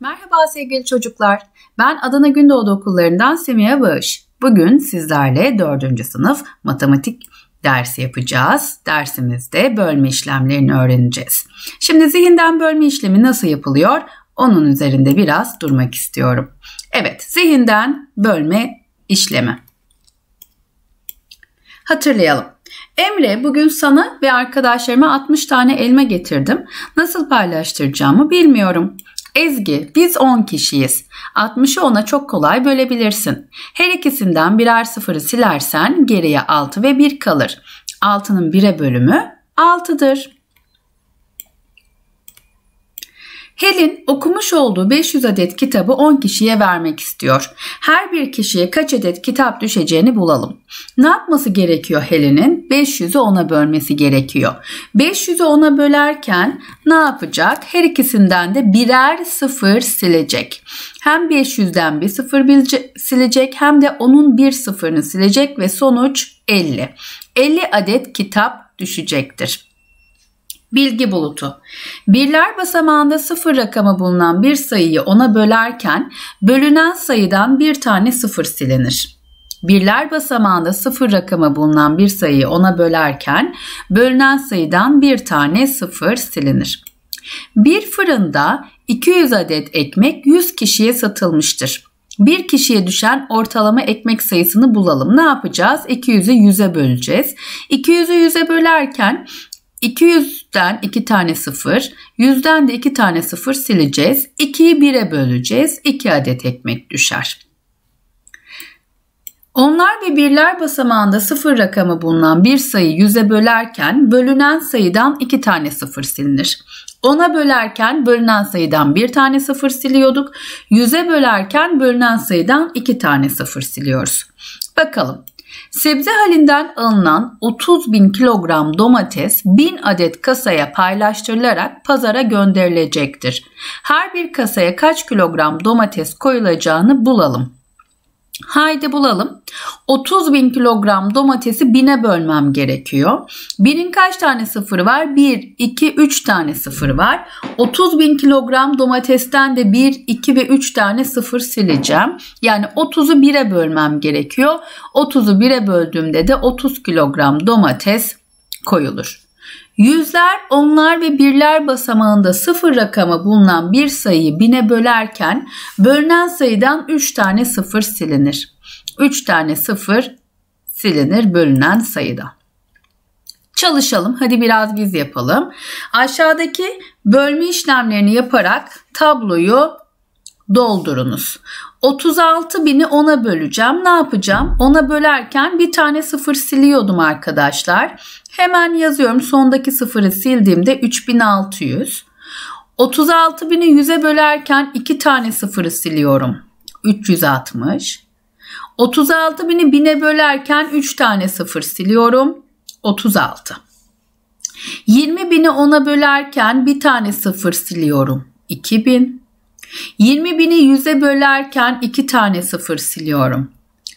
Merhaba sevgili çocuklar. Ben Adana Gündoğdu okullarından Semiha Bağış. Bugün sizlerle 4. sınıf matematik dersi yapacağız. Dersimizde bölme işlemlerini öğreneceğiz. Şimdi zihinden bölme işlemi nasıl yapılıyor? Onun üzerinde biraz durmak istiyorum. Evet, zihinden bölme işlemi. Hatırlayalım. Emre bugün sana ve arkadaşlarıma 60 tane elma getirdim. Nasıl paylaştıracağımı bilmiyorum. Ezgi, biz 10 kişiyiz. 60'ı 10'a çok kolay bölebilirsin. Her ikisinden birer sıfırı silersen geriye 6 ve 1 kalır. 6'nın 1'e bölümü 6'dır. Helen okumuş olduğu 500 adet kitabı 10 kişiye vermek istiyor. Her bir kişiye kaç adet kitap düşeceğini bulalım. Ne yapması gerekiyor Helen'in? 500'ü 10'a bölmesi gerekiyor. 500'ü 10'a bölerken ne yapacak? Her ikisinden de birer sıfır silecek. Hem 500'den bir sıfır silecek hem de onun bir sıfırını silecek ve sonuç 50. 50 adet kitap düşecektir. Bilgi bulutu. Birler basamağında sıfır rakamı bulunan bir sayıyı ona bölerken bölünen sayıdan bir tane sıfır silinir. Birler basamağında sıfır rakamı bulunan bir sayıyı ona bölerken bölünen sayıdan bir tane sıfır silinir. Bir fırında 200 adet ekmek 100 kişiye satılmıştır. Bir kişiye düşen ortalama ekmek sayısını bulalım. Ne yapacağız? 200'ü 100'e böleceğiz. 200'ü 100'e bölerken 200'den 2 tane 0, 100'den de 2 tane 0 sileceğiz. 2'yi 1'e böleceğiz. 2 adet ekmek düşer. Onlar ve birler basamağında sıfır rakamı bulunan bir sayı 100'e bölerken bölünen sayıdan 2 tane 0 silinir. 10'a bölerken bölünen sayıdan 1 tane 0 siliyorduk. 100'e bölerken bölünen sayıdan 2 tane 0 siliyoruz. Bakalım Sebze halinden alınan 30 bin kilogram domates 1000 adet kasaya paylaştırılarak pazara gönderilecektir. Her bir kasaya kaç kilogram domates koyulacağını bulalım. Haydi bulalım. 30 bin kilogram domatesi bine bölmem gerekiyor. Birin kaç tane sıfır var? 1, 2, 3 tane sıfır var. 30 bin kilogram domatesten de 1, 2 ve 3 tane sıfır sileceğim. Yani 30'u 1'e bölmem gerekiyor. 30'u 1'e böldüğümde de 30 kilogram domates koyulur. Yüzler, onlar ve birler basamağında sıfır rakamı bulunan bir sayıyı bine bölerken bölünen sayıdan 3 tane sıfır silinir. 3 tane sıfır silinir bölünen sayıda. Çalışalım. Hadi biraz biz yapalım. Aşağıdaki bölme işlemlerini yaparak tabloyu doldurunuz. 36 bini 10'a böleceğim. Ne yapacağım? 10'a bölerken bir tane sıfır siliyordum arkadaşlar. Hemen yazıyorum. Sondaki sıfırı sildiğimde 3600. 36 bini 100'e bölerken 2 tane sıfırı siliyorum. 360. 36 bini 1000'e bölerken 3 tane sıfır siliyorum. 36. 20 bini 10'a bölerken bir tane sıfır siliyorum. 2000. 20 bini 100'e bölerken 2 tane sıfır siliyorum.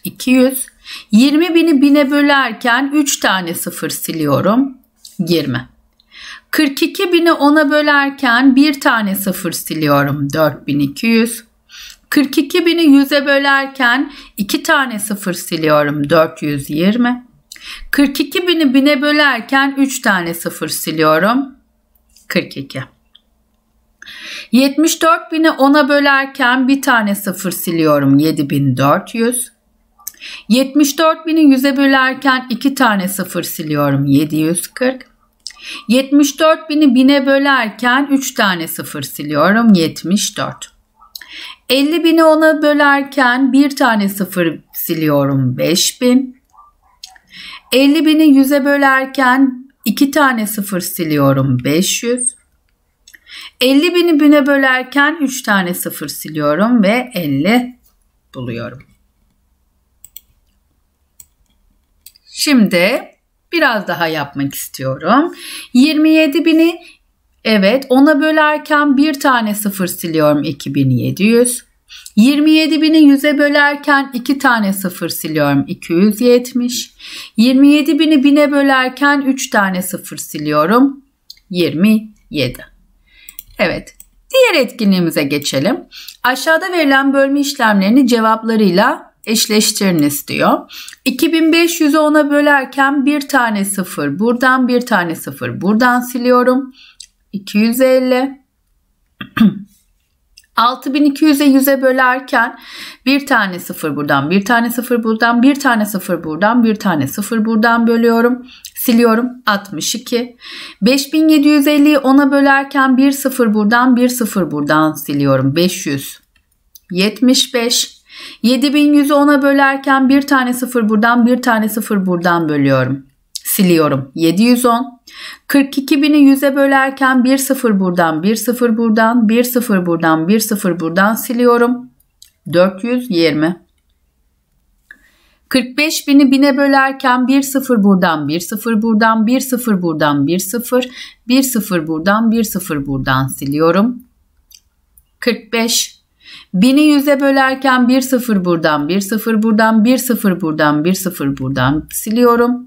200. 20 bini 1000'e bölerken 3 tane sıfır siliyorum. 20. 42 bini 10'a bölerken 1 tane sıfır siliyorum. 4200. 42 bini 100'e bölerken 2 tane sıfır siliyorum. 420. 42 bini 1000'e bölerken 3 tane sıfır siliyorum. 42. 74 bini 10'a bölerken bir tane sıfır siliyorum 7400. 74 bini 100'e bölerken iki tane sıfır siliyorum 740. 74 bini 1000'e bölerken 3 tane sıfır siliyorum 74. 50 bini 10'a bölerken bir tane sıfır siliyorum 5000. 50 bini 100'e bölerken iki tane sıfır siliyorum 500. 50 bini bine bölerken 3 tane sıfır siliyorum ve 50 buluyorum. Şimdi biraz daha yapmak istiyorum. 27 bini evet 10'a bölerken bir tane sıfır siliyorum 2700. 27 bini 100'e bölerken 2 tane sıfır siliyorum 270. 27 bini 1000'e bölerken 3 tane sıfır siliyorum 27. Evet. Diğer etkinliğimize geçelim. Aşağıda verilen bölme işlemlerini cevaplarıyla eşleştiriniz diyor. 2500'ü 10'a bölerken bir tane sıfır buradan bir tane sıfır buradan siliyorum. 250. 6200'e 100'e bölerken bir tane sıfır buradan, bir tane sıfır buradan, bir tane sıfır buradan, bir tane sıfır buradan bölüyorum. Siliyorum 62. 5750'yi 10'a bölerken 1 0 buradan 1 0 buradan siliyorum 500. 75. 7100'ü 10'a bölerken bir tane 0 buradan bir tane 0 buradan bölüyorum. Siliyorum 710. 42000'i 100'e bölerken 1 0 buradan 1 0 buradan 1 0 buradan 1 0 buradan siliyorum. 420. 45 bini bine bölerken 1 0 buradan 1 0 buradan 1 0 buradan 1 0 1 0 buradan 1 0 buradan siliyorum. 45 Bini yüze bölerken 1 0 buradan 1 0 buradan 1 0 buradan 1 0 buradan siliyorum.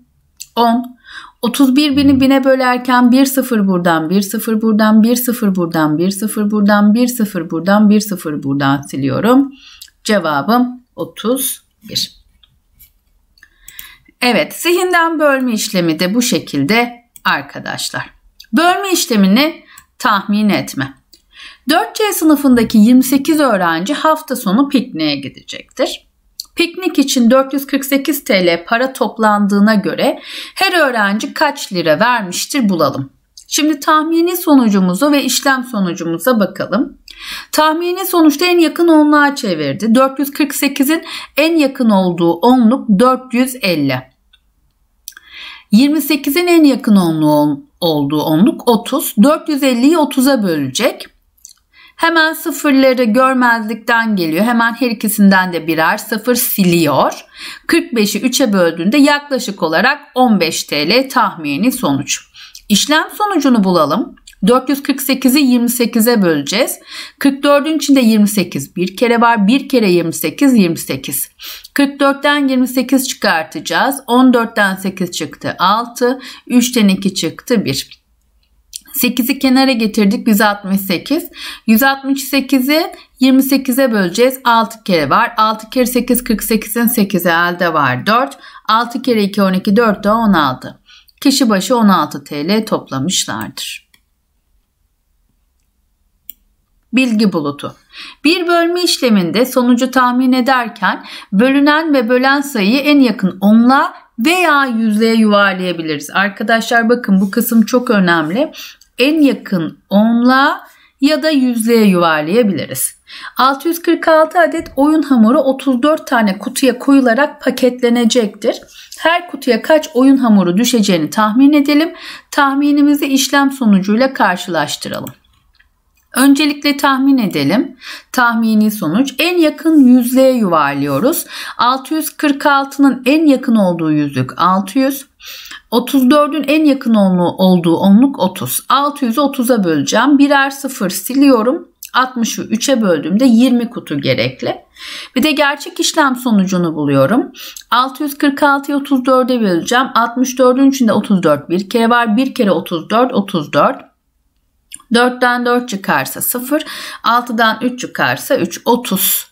10 31 bini bine bölerken 1 0 buradan 1 0 buradan 1 0 buradan 1 0 buradan 1 0 buradan 1 0 buradan siliyorum. Cevabım 31. Evet zihinden bölme işlemi de bu şekilde arkadaşlar. Bölme işlemini tahmin etme. 4C sınıfındaki 28 öğrenci hafta sonu pikniğe gidecektir. Piknik için 448 TL para toplandığına göre her öğrenci kaç lira vermiştir bulalım. Şimdi tahmini sonucumuzu ve işlem sonucumuza bakalım. Tahmini sonuçta en yakın onluğa çevirdi. 448'in en yakın olduğu onluk 450. 28'in en yakın onluğu olduğu onluk 30. 450'yi 30'a bölecek. Hemen sıfırları görmezlikten geliyor. Hemen her ikisinden de birer sıfır siliyor. 45'i 3'e böldüğünde yaklaşık olarak 15 TL tahmini sonuç. İşlem sonucunu bulalım. 448'i 28'e böleceğiz. 44'ün içinde 28 bir kere var. Bir kere 28 28. 44'ten 28 çıkartacağız. 14'ten 8 çıktı 6. 3'ten 2 çıktı 1. 8'i kenara getirdik 168. 168'i 28'e böleceğiz. 6 kere var. 6 kere 8 48'in 8'i elde var 4. 6 kere 2 12 4 daha 16. Kişi başı 16 TL toplamışlardır. Bilgi bulutu. Bir bölme işleminde sonucu tahmin ederken bölünen ve bölen sayıyı en yakın onla veya yüzeye yuvarlayabiliriz. Arkadaşlar bakın bu kısım çok önemli. En yakın onla ya da yüzeye yuvarlayabiliriz. 646 adet oyun hamuru 34 tane kutuya koyularak paketlenecektir. Her kutuya kaç oyun hamuru düşeceğini tahmin edelim. Tahminimizi işlem sonucuyla karşılaştıralım. Öncelikle tahmin edelim. Tahmini sonuç en yakın yüzlüğe yuvarlıyoruz. 646'nın en yakın olduğu yüzlük 600. 34'ün en yakın olduğu onluk 30. 600'ü 30'a böleceğim. Birer sıfır siliyorum. 60'ı 3'e böldüğümde 20 kutu gerekli. Bir de gerçek işlem sonucunu buluyorum. 646'yı 34'e böleceğim. 64'ün içinde 34 bir kere var. Bir kere 34, 34. 4'ten 4 çıkarsa 0, 6'dan 3 çıkarsa 3, 30.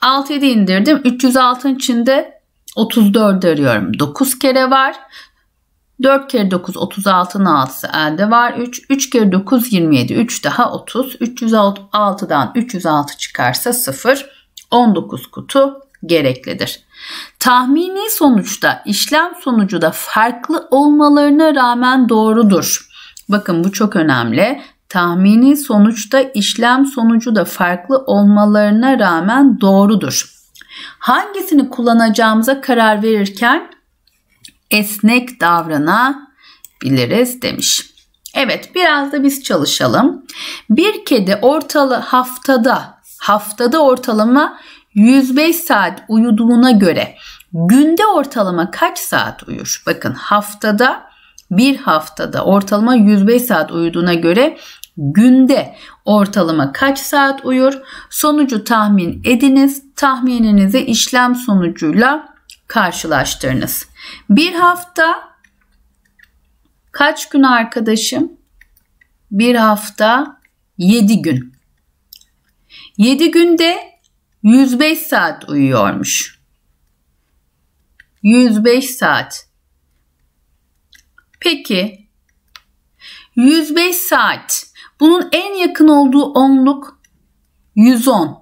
6'yı indirdim. 306'ın içinde 34 arıyorum. 9 kere var. 4 kere 9 36'nın 6'sı elde var. 3 3 kere 9 27. 3 daha 30. 306'dan 306 çıkarsa 0. 19 kutu gereklidir. Tahmini sonuçta işlem sonucu da farklı olmalarına rağmen doğrudur. Bakın bu çok önemli tahmini sonuçta işlem sonucu da farklı olmalarına rağmen doğrudur. Hangisini kullanacağımıza karar verirken esnek davranabiliriz demiş. Evet biraz da biz çalışalım. Bir kedi ortalı haftada haftada ortalama 105 saat uyuduğuna göre günde ortalama kaç saat uyur? Bakın haftada bir haftada ortalama 105 saat uyuduğuna göre günde ortalama kaç saat uyur? Sonucu tahmin ediniz. Tahmininizi işlem sonucuyla karşılaştırınız. Bir hafta kaç gün arkadaşım? Bir hafta 7 gün. 7 günde 105 saat uyuyormuş. 105 saat. Peki 105 saat bunun en yakın olduğu onluk 110.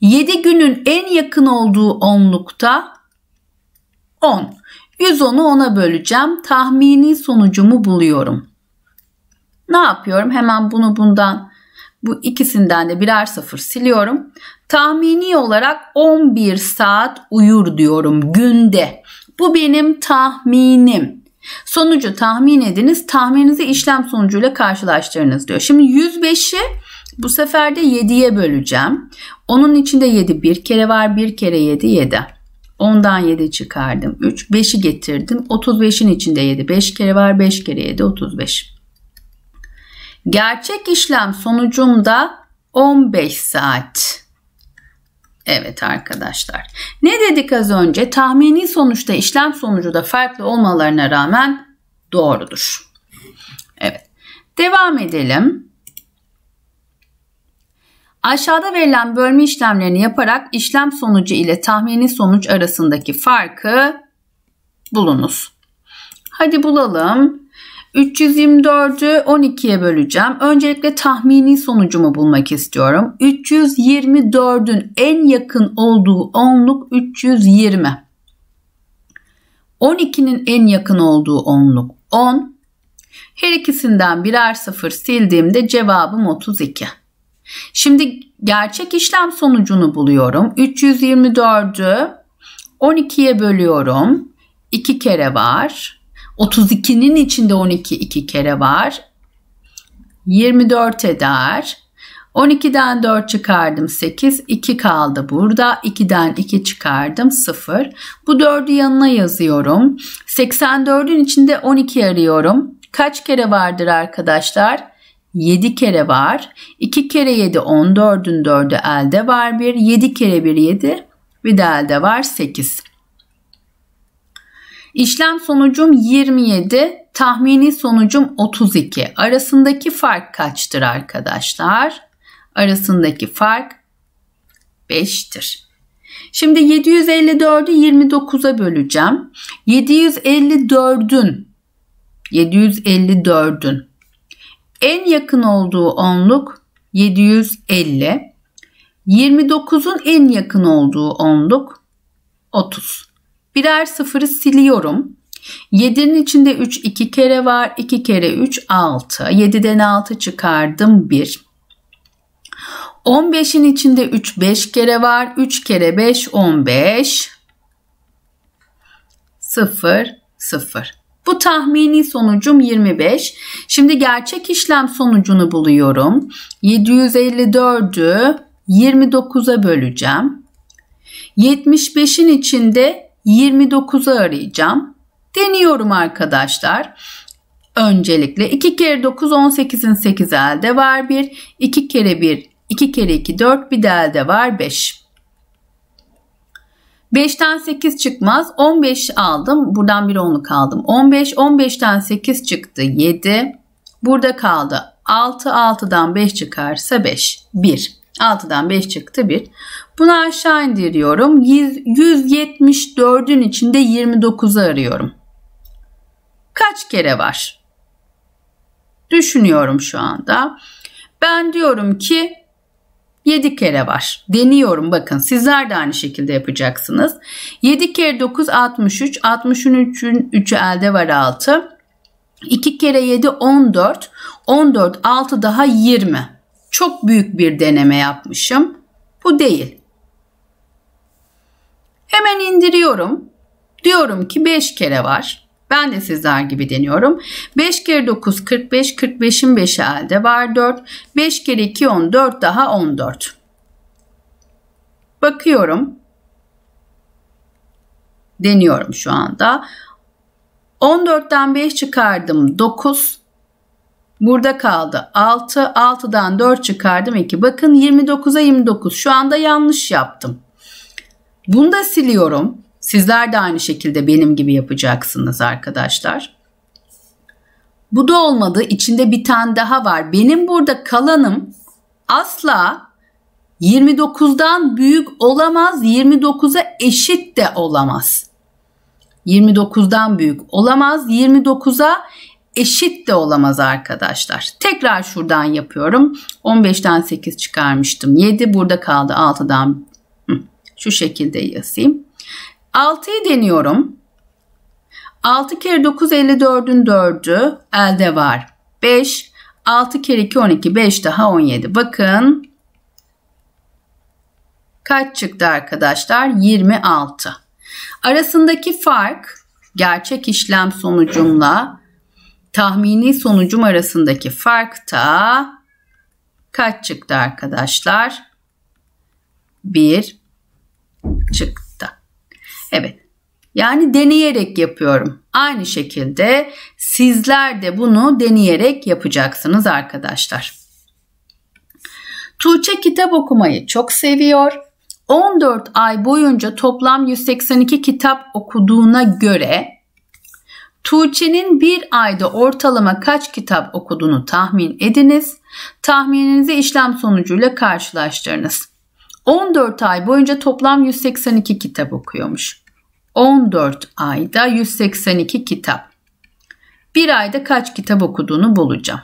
7 günün en yakın olduğu onlukta 10. 110'u 10'a böleceğim. Tahmini sonucumu buluyorum. Ne yapıyorum? Hemen bunu bundan bu ikisinden de birer sıfır siliyorum. Tahmini olarak 11 saat uyur diyorum günde. Bu benim tahminim. Sonucu tahmin ediniz. Tahmininizi işlem sonucuyla karşılaştırınız diyor. Şimdi 105'i bu sefer de 7'ye böleceğim. Onun içinde 7 bir kere var. Bir kere 7 7. 10'dan 7 çıkardım. 3. 5'i getirdim. 35'in içinde 7. 5 kere var. 5 kere 7. 35. Gerçek işlem sonucumda 15 saat Evet arkadaşlar. Ne dedik az önce? Tahmini sonuçta işlem sonucu da farklı olmalarına rağmen doğrudur. Evet. Devam edelim. Aşağıda verilen bölme işlemlerini yaparak işlem sonucu ile tahmini sonuç arasındaki farkı bulunuz. Hadi bulalım. 324'ü 12'ye böleceğim. Öncelikle tahmini sonucumu bulmak istiyorum. 324'ün en yakın olduğu onluk 320. 12'nin en yakın olduğu onluk 10. Her ikisinden birer sıfır sildiğimde cevabım 32. Şimdi gerçek işlem sonucunu buluyorum. 324'ü 12'ye bölüyorum. 2 kere var. 32'nin içinde 12 iki kere var. 24 eder. 12'den 4 çıkardım 8. 2 kaldı burada. 2'den 2 çıkardım 0. Bu 4'ü yanına yazıyorum. 84'ün içinde 12 arıyorum. Kaç kere vardır arkadaşlar? 7 kere var. 2 kere 7 14'ün 4'ü elde var 1. 7 kere 1 7 bir de elde var 8. İşlem sonucum 27, tahmini sonucum 32. Arasındaki fark kaçtır arkadaşlar? Arasındaki fark 5'tir. Şimdi 754'ü 29'a böleceğim. 754'ün 754'ün en yakın olduğu onluk 750. 29'un en yakın olduğu onluk 30. Birer sıfırı siliyorum. 7'nin içinde 3 2 kere var. 2 kere 3 6. 7'den 6 çıkardım 1. 15'in içinde 3 5 kere var. 3 kere 5 15. 0 0. Bu tahmini sonucum 25. Şimdi gerçek işlem sonucunu buluyorum. 754'ü 29'a böleceğim. 75'in içinde 29'u arayacağım. Deniyorum arkadaşlar. Öncelikle 2 kere 9 18'in 8 elde var 1. 2 kere 1 2 kere 2 4 bir de elde var 5. 5'ten 8 çıkmaz. 15 aldım. Buradan bir onluk aldım. 15. 15'ten 8 çıktı. 7. Burada kaldı. 6. 6'dan 5 çıkarsa 5. 1. 6'dan 5 çıktı 1. Bunu aşağı indiriyorum. 174'ün içinde 29'u arıyorum. Kaç kere var? Düşünüyorum şu anda. Ben diyorum ki 7 kere var. Deniyorum bakın sizler de aynı şekilde yapacaksınız. 7 kere 9 63. 63'ün 3'ü elde var 6. 2 kere 7 14. 14 6 daha 20 çok büyük bir deneme yapmışım. Bu değil. Hemen indiriyorum. Diyorum ki 5 kere var. Ben de sizler gibi deniyorum. 5 kere 9 45, 45'in 5'i elde var 4. 5 kere 2 14 daha 14. Bakıyorum. Deniyorum şu anda. 14'ten 5 çıkardım 9. Burada kaldı. 6, 6'dan 4 çıkardım 2. Bakın 29'a 29. Şu anda yanlış yaptım. Bunu da siliyorum. Sizler de aynı şekilde benim gibi yapacaksınız arkadaşlar. Bu da olmadı. İçinde bir tane daha var. Benim burada kalanım asla 29'dan büyük olamaz, 29'a eşit de olamaz. 29'dan büyük olamaz, 29'a eşit de olamaz arkadaşlar. Tekrar şuradan yapıyorum. 15'ten 8 çıkarmıştım. 7 burada kaldı 6'dan. Şu şekilde yazayım. 6'yı deniyorum. 6 kere 9 54'ün 4'ü elde var. 5 6 kere 2 12 5 daha 17. Bakın kaç çıktı arkadaşlar? 26. Arasındaki fark gerçek işlem sonucumla tahmini sonucum arasındaki fark da kaç çıktı arkadaşlar? 1 çıktı. Evet. Yani deneyerek yapıyorum. Aynı şekilde sizler de bunu deneyerek yapacaksınız arkadaşlar. Tuğçe kitap okumayı çok seviyor. 14 ay boyunca toplam 182 kitap okuduğuna göre Tuğçe'nin bir ayda ortalama kaç kitap okuduğunu tahmin ediniz. Tahmininizi işlem sonucuyla karşılaştırınız. 14 ay boyunca toplam 182 kitap okuyormuş. 14 ayda 182 kitap. Bir ayda kaç kitap okuduğunu bulacağım.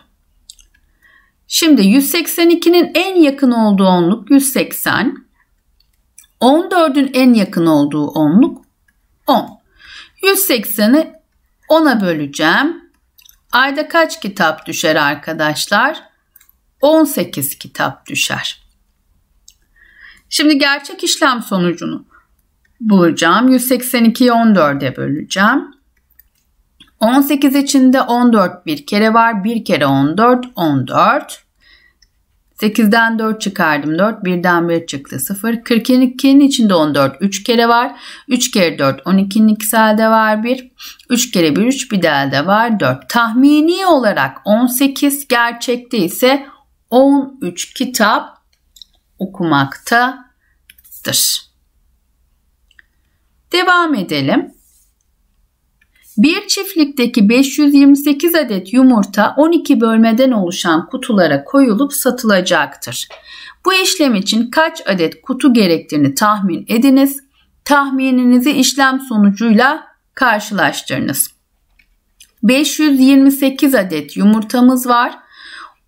Şimdi 182'nin en yakın olduğu onluk 180. 14'ün en yakın olduğu onluk 10. 180'i 10'a böleceğim. Ayda kaç kitap düşer arkadaşlar? 18 kitap düşer. Şimdi gerçek işlem sonucunu bulacağım. 182'yi 14'e böleceğim. 18 içinde 14 bir kere var. Bir kere 14, 14. 8'den 4 çıkardım 4. 1'den 1 çıktı 0. 42'nin içinde 14 3 kere var. 3 kere 4 12'nin ikisi var 1. 3 kere 1 3 bir de var 4. Tahmini olarak 18 gerçekte ise 13 kitap okumaktadır. Devam edelim. Bir çiftlikteki 528 adet yumurta 12 bölmeden oluşan kutulara koyulup satılacaktır. Bu işlem için kaç adet kutu gerektiğini tahmin ediniz. Tahmininizi işlem sonucuyla karşılaştırınız. 528 adet yumurtamız var.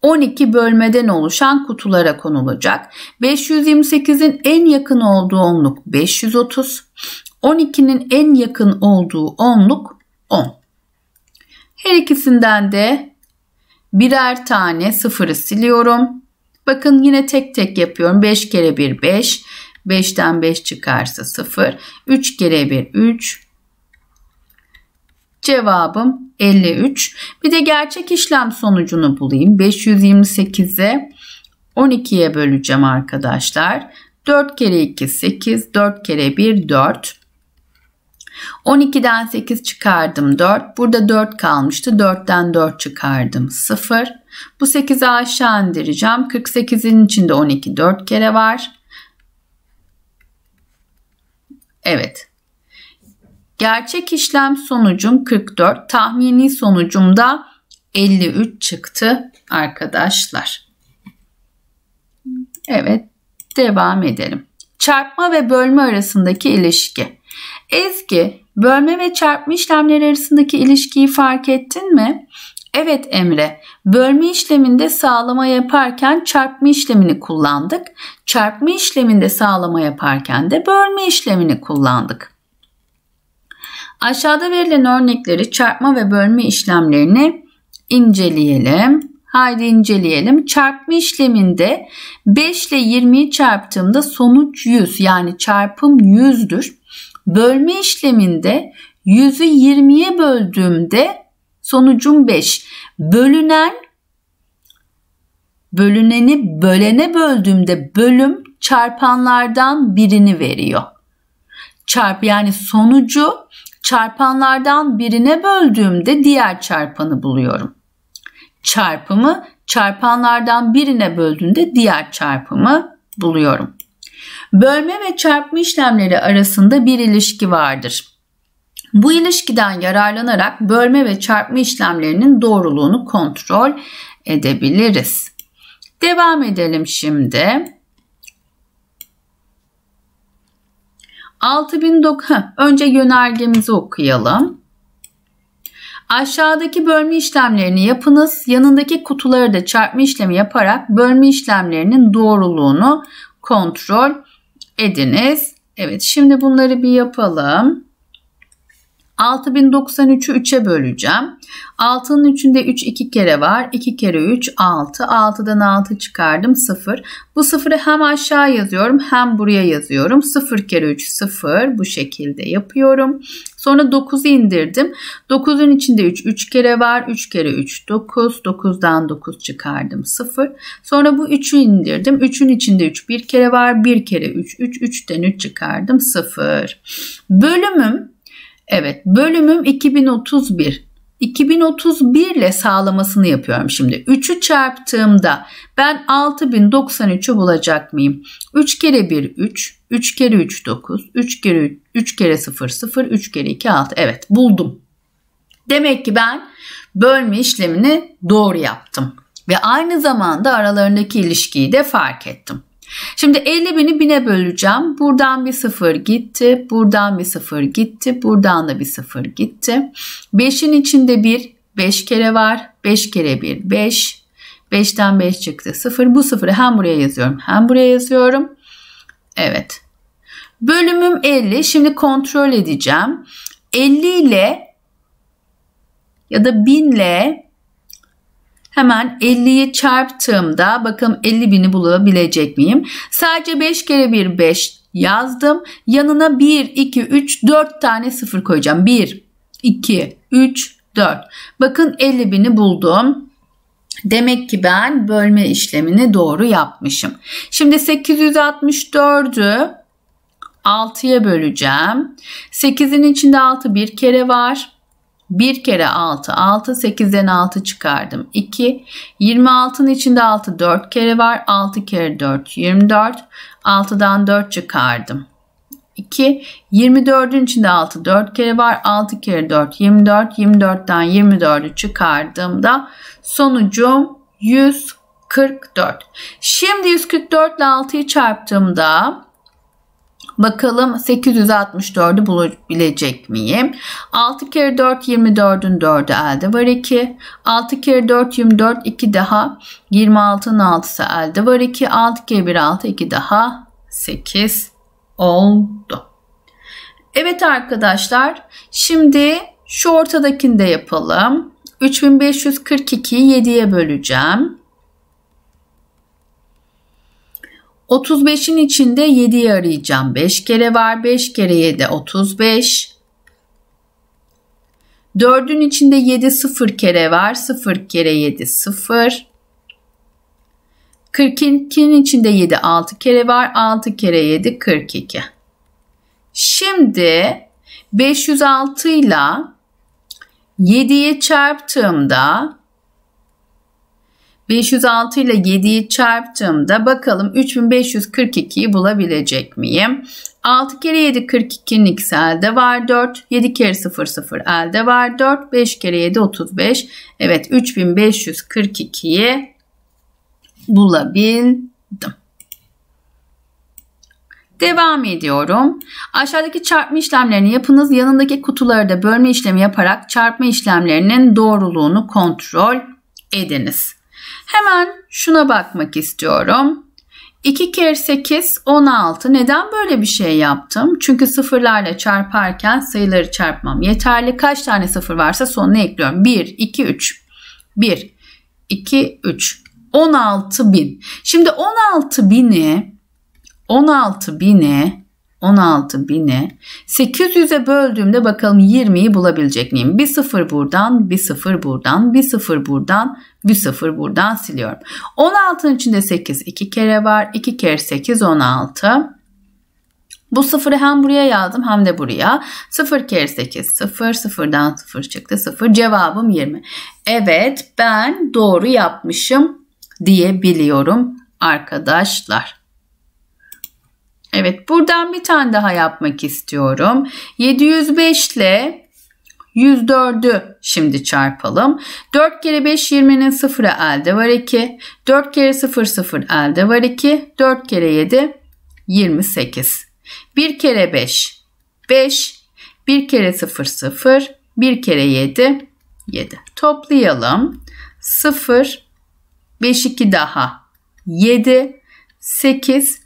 12 bölmeden oluşan kutulara konulacak. 528'in en yakın olduğu onluk 530, 12'nin en yakın olduğu onluk 10. Her ikisinden de birer tane sıfırı siliyorum. Bakın yine tek tek yapıyorum. 5 kere 1 5. 5'ten 5 çıkarsa 0. 3 kere 1 3. Cevabım 53. Bir de gerçek işlem sonucunu bulayım. 528'e 12'ye böleceğim arkadaşlar. 4 kere 2 8. 4 kere 1 4. 12'den 8 çıkardım 4. Burada 4 kalmıştı. 4'ten 4 çıkardım 0. Bu 8'i aşağı indireceğim. 48'in içinde 12 4 kere var. Evet. Gerçek işlem sonucum 44. Tahmini sonucum da 53 çıktı arkadaşlar. Evet devam edelim. Çarpma ve bölme arasındaki ilişki. Ezgi, bölme ve çarpma işlemleri arasındaki ilişkiyi fark ettin mi? Evet Emre, bölme işleminde sağlama yaparken çarpma işlemini kullandık. Çarpma işleminde sağlama yaparken de bölme işlemini kullandık. Aşağıda verilen örnekleri çarpma ve bölme işlemlerini inceleyelim. Haydi inceleyelim. Çarpma işleminde 5 ile 20'yi çarptığımda sonuç 100 yani çarpım 100'dür. Bölme işleminde 100'ü 20'ye böldüğümde sonucum 5. Bölünen bölüneni bölene böldüğümde bölüm çarpanlardan birini veriyor. Çarp yani sonucu çarpanlardan birine böldüğümde diğer çarpanı buluyorum. Çarpımı çarpanlardan birine böldüğünde diğer çarpımı buluyorum. Bölme ve çarpma işlemleri arasında bir ilişki vardır. Bu ilişkiden yararlanarak bölme ve çarpma işlemlerinin doğruluğunu kontrol edebiliriz. Devam edelim şimdi. 6009 önce yönergemizi okuyalım. Aşağıdaki bölme işlemlerini yapınız. Yanındaki kutuları da çarpma işlemi yaparak bölme işlemlerinin doğruluğunu kontrol ediniz. Evet şimdi bunları bir yapalım. 6093'ü 3'e böleceğim. 6'nın 3'ünde 3 2 kere var. 2 kere 3 6. 6'dan 6 çıkardım 0. Bu 0'ı hem aşağı yazıyorum hem buraya yazıyorum. 0 kere 3 0 bu şekilde yapıyorum. Sonra 9'u indirdim. 9'un içinde 3. 3 kere var. 3 kere 3 9. 9'dan 9 çıkardım 0. Sonra bu 3'ü indirdim. 3'ün içinde 3 bir kere var. 1 kere 3 3. 3'ten 3 çıkardım 0. Bölümüm Evet bölümüm 2031. 2031 ile sağlamasını yapıyorum şimdi. 3'ü çarptığımda ben 6093'ü bulacak mıyım? 3 kere 1 3, 3 kere 3 9, 3 kere 3, 3 kere 0 0, 3 kere 2 6. Evet buldum. Demek ki ben bölme işlemini doğru yaptım. Ve aynı zamanda aralarındaki ilişkiyi de fark ettim. Şimdi 50 bini bine böleceğim. Buradan bir sıfır gitti. Buradan bir sıfır gitti. Buradan da bir sıfır gitti. 5'in içinde bir 5 kere var. 5 kere 1 5. 5'ten 5 çıktı 0. Bu sıfırı hem buraya yazıyorum hem buraya yazıyorum. Evet. Bölümüm 50. Şimdi kontrol edeceğim. 50 ile ya da 1000 ile Hemen 50'yi çarptığımda bakın 50 bini bulabilecek miyim? Sadece 5 kere 1 5 yazdım. Yanına 1, 2, 3, 4 tane sıfır koyacağım. 1, 2, 3, 4. Bakın 50 bini buldum. Demek ki ben bölme işlemini doğru yapmışım. Şimdi 864'ü 6'ya böleceğim. 8'in içinde 6 bir kere var. 1 kere 6. 6 8'den 6 çıkardım. 2. 26'nın içinde 6 4 kere var. 6 kere 4 24. 6'dan 4 çıkardım. 2. 24'ün içinde 6 4 kere var. 6 kere 4 24. 24'ten 24'ü çıkardığımda sonucum 144. Şimdi 144 ile 6'yı çarptığımda Bakalım 864'ü bulabilecek miyim? 6 kere 4 24'ün 4'ü elde var 2. 6 kere 4 24 2 daha. 26'nın 6'sı elde var 2. 6 kere 1 6 2 daha. 8 oldu. Evet arkadaşlar şimdi şu ortadakini de yapalım. 3542'yi 7'ye böleceğim. 35'in içinde 7'yi arayacağım. 5 kere var. 5 kere 7 35. 4'ün içinde 7 0 kere var. 0 kere 7 0. 42'nin içinde 7 6 kere var. 6 kere 7 42. Şimdi 506 ile 7'ye çarptığımda 506 ile 7'yi çarptığımda bakalım 3542'yi bulabilecek miyim? 6 kere 7 42'nin ikisi elde var 4. 7 kere 0 0 elde var 4. 5 kere 7 35. Evet 3542'yi bulabildim. Devam ediyorum. Aşağıdaki çarpma işlemlerini yapınız. Yanındaki kutuları da bölme işlemi yaparak çarpma işlemlerinin doğruluğunu kontrol ediniz. Hemen şuna bakmak istiyorum. 2 kere 8 16. Neden böyle bir şey yaptım? Çünkü sıfırlarla çarparken sayıları çarpmam yeterli. Kaç tane sıfır varsa sonuna ekliyorum. 1, 2, 3. 1, 2, 3. 16 bin. Şimdi 16 bini 16 bini 16 bini 800'e böldüğümde bakalım 20'yi bulabilecek miyim? Bir sıfır buradan, bir sıfır buradan, bir sıfır buradan, bir sıfır buradan siliyorum. 16'nın içinde 8 2 kere var. 2 kere 8 16. Bu sıfırı hem buraya yazdım hem de buraya. 0 kere 8 0. sıfırdan 0 çıktı 0. Cevabım 20. Evet ben doğru yapmışım diyebiliyorum arkadaşlar. Evet buradan bir tane daha yapmak istiyorum. 705 ile 104'ü şimdi çarpalım. 4 kere 5 20'nin sıfırı elde var 2. 4 kere 0 0 elde var 2. 4 kere 7 28. 1 kere 5 5. 1 kere 0 0. 1 kere 7 7. Toplayalım. 0 5 2 daha 7 8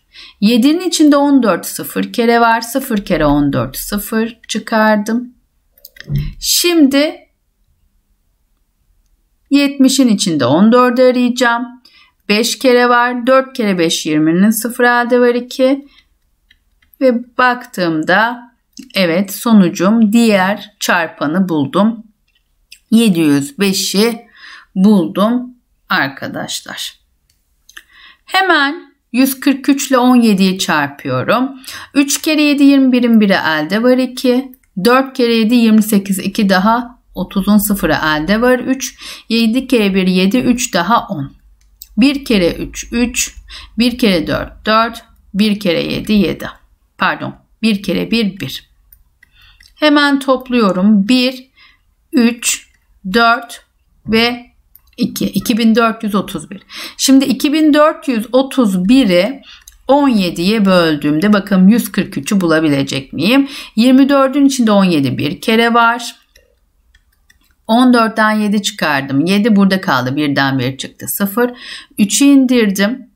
7'nin içinde 14 0 kere var. 0 kere 14 0 çıkardım. Şimdi 70'in içinde 14 arayacağım. 5 kere var. 4 kere 5 20'nin 0 halde var 2. Ve baktığımda evet sonucum diğer çarpanı buldum. 705'i buldum arkadaşlar. Hemen 143 ile 17'yi çarpıyorum. 3 kere 7 21'in 1'i elde var 2. 4 kere 7 28 2 daha 30'un 0'ı elde var 3. 7 kere 1 7 3 daha 10. 1 kere 3 3. 1 kere 4 4. 1 kere 7 7. Pardon 1 kere 1 1. Hemen topluyorum. 1, 3, 4 ve 2 2431. Şimdi 2431'i 17'ye böldüğümde bakın 143'ü bulabilecek miyim? 24'ün içinde 17 bir kere var. 14'ten 7 çıkardım. 7 burada kaldı. Birden bir çıktı. 0. 3'ü indirdim.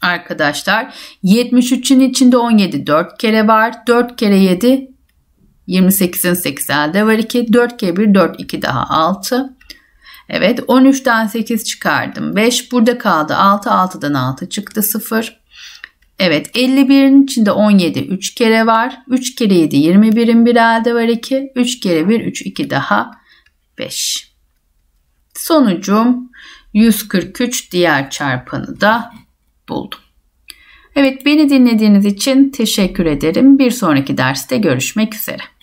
Arkadaşlar 73'ün içinde 17 4 kere var. 4 kere 7 28'in 8 elde var 2. 4 kere 1 4 2 daha 6. Evet 13'ten 8 çıkardım. 5 burada kaldı. 6 6'dan 6 çıktı 0. Evet 51'in içinde 17 3 kere var. 3 kere 7 21'in bir elde var 2. 3 kere 1 3 2 daha 5. Sonucum 143 diğer çarpanı da buldum. Evet beni dinlediğiniz için teşekkür ederim. Bir sonraki derste görüşmek üzere.